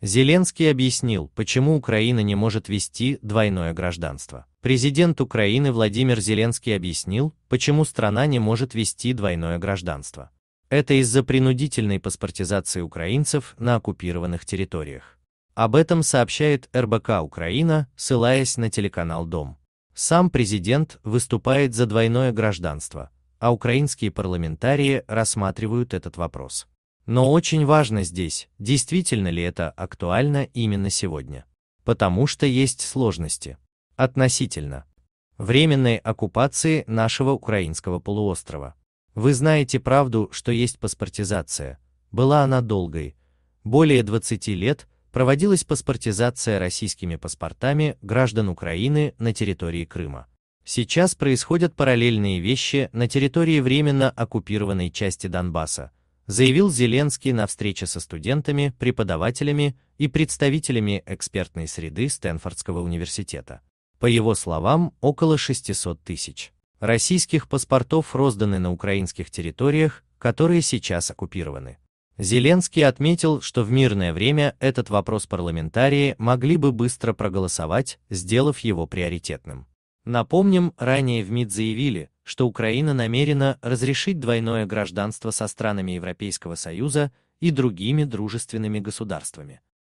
Зеленский объяснил, почему Украина не может вести двойное гражданство. Президент Украины Владимир Зеленский объяснил, почему страна не может вести двойное гражданство. Это из-за принудительной паспортизации украинцев на оккупированных территориях. Об этом сообщает РБК Украина, ссылаясь на телеканал Дом. Сам президент выступает за двойное гражданство, а украинские парламентарии рассматривают этот вопрос. Но очень важно здесь, действительно ли это актуально именно сегодня. Потому что есть сложности. Относительно временной оккупации нашего украинского полуострова. Вы знаете правду, что есть паспортизация. Была она долгой. Более 20 лет проводилась паспортизация российскими паспортами граждан Украины на территории Крыма. Сейчас происходят параллельные вещи на территории временно оккупированной части Донбасса – заявил Зеленский на встрече со студентами, преподавателями и представителями экспертной среды Стэнфордского университета. По его словам, около 600 тысяч российских паспортов розданы на украинских территориях, которые сейчас оккупированы. Зеленский отметил, что в мирное время этот вопрос парламентарии могли бы быстро проголосовать, сделав его приоритетным. Напомним, ранее в МИД заявили, что Украина намерена разрешить двойное гражданство со странами Европейского Союза и другими дружественными государствами.